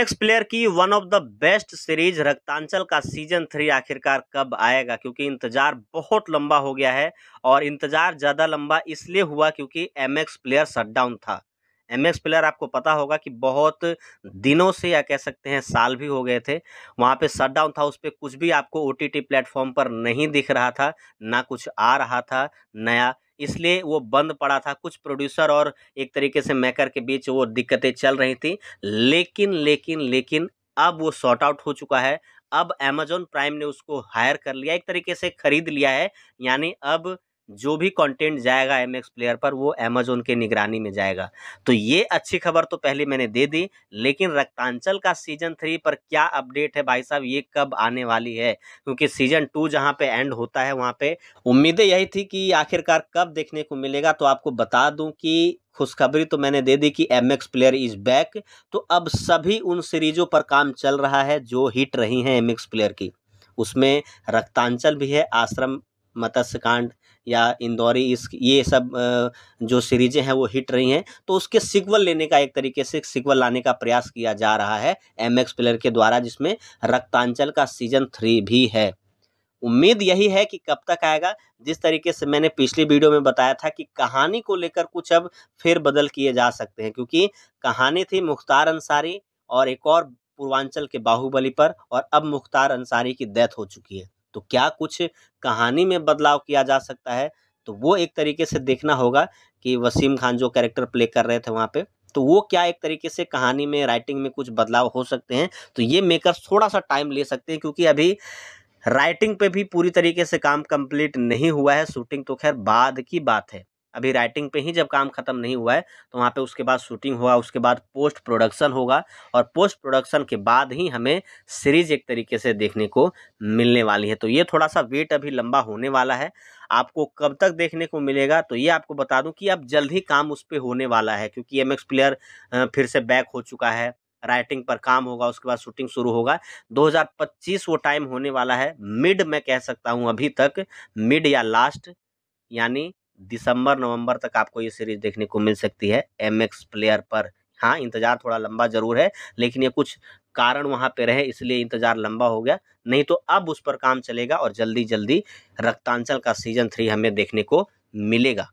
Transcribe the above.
x player की one of the best series Raktanchal का season three आखिरकार कब आएगा क्योंकि इंतजार बहुत लंबा हो गया है और इंतजार ज़्यादा लंबा इसलिए हुआ क्योंकि एम एक्स प्लेयर शटडाउन था एम एक्स प्लेयर आपको पता होगा कि बहुत दिनों से या कह सकते हैं साल भी हो गए थे वहाँ पे शटडाउन था उस पर कुछ भी आपको ओ टी प्लेटफॉर्म पर नहीं दिख रहा था ना कुछ आ रहा था नया इसलिए वो बंद पड़ा था कुछ प्रोड्यूसर और एक तरीके से मेकर के बीच वो दिक्कतें चल रही थी लेकिन लेकिन लेकिन अब वो शॉर्ट आउट हो चुका है अब अमेजोन प्राइम ने उसको हायर कर लिया एक तरीके से खरीद लिया है यानी अब जो भी कंटेंट जाएगा एम एक्स प्लेयर पर वो अमेजोन के निगरानी में जाएगा तो ये अच्छी खबर तो पहले मैंने दे दी लेकिन रक्तांचल का सीजन थ्री पर क्या अपडेट है भाई साहब ये कब आने वाली है क्योंकि सीजन टू जहाँ पे एंड होता है वहाँ पे उम्मीदें यही थी कि आखिरकार कब देखने को मिलेगा तो आपको बता दूँ कि खुशखबरी तो मैंने दे दी कि M X player is back तो अब सभी उन सीरीजों पर काम चल रहा है जो हिट रही हैं एम एक्स प्लेयर की उसमें रक्तांचल भी है आश्रम मत्स्यकांड या इंदौरी इस ये सब जो सीरीज़ें हैं वो हिट रही हैं तो उसके सिक्वल लेने का एक तरीके से सिक्वल लाने का प्रयास किया जा रहा है एम एक्स प्लेयर के द्वारा जिसमें रक्तांचल का सीजन थ्री भी है उम्मीद यही है कि कब तक आएगा जिस तरीके से मैंने पिछली वीडियो में बताया था कि कहानी को लेकर कुछ अब फिर बदल किए जा सकते हैं क्योंकि कहानी थी मुख्तार अंसारी और एक और पूर्वांचल के बाहुबली पर और अब मुख्तार अंसारी की डेथ हो चुकी है तो क्या कुछ कहानी में बदलाव किया जा सकता है तो वो एक तरीके से देखना होगा कि वसीम खान जो कैरेक्टर प्ले कर रहे थे वहाँ पे तो वो क्या एक तरीके से कहानी में राइटिंग में कुछ बदलाव हो सकते हैं तो ये मेकर थोड़ा सा टाइम ले सकते हैं क्योंकि अभी राइटिंग पे भी पूरी तरीके से काम कंप्लीट नहीं हुआ है शूटिंग तो खैर बाद की बात है अभी राइटिंग पे ही जब काम ख़त्म नहीं हुआ है तो वहाँ पे उसके बाद शूटिंग होगा उसके बाद पोस्ट प्रोडक्शन होगा और पोस्ट प्रोडक्शन के बाद ही हमें सीरीज एक तरीके से देखने को मिलने वाली है तो ये थोड़ा सा वेट अभी लंबा होने वाला है आपको कब तक देखने को मिलेगा तो ये आपको बता दूँ कि अब जल्द ही काम उस पर होने वाला है क्योंकि एम प्लेयर फिर से बैक हो चुका है राइटिंग पर काम होगा उसके बाद शूटिंग शुरू होगा 2025 वो टाइम होने वाला है मिड मैं कह सकता हूँ अभी तक मिड या लास्ट यानी दिसंबर नवंबर तक आपको ये सीरीज देखने को मिल सकती है एम एक्स प्लेयर पर हाँ इंतज़ार थोड़ा लंबा ज़रूर है लेकिन ये कुछ कारण वहाँ पे रहे इसलिए इंतज़ार लंबा हो गया नहीं तो अब उस पर काम चलेगा और जल्दी जल्दी रक्तांचल का सीज़न थ्री हमें देखने को मिलेगा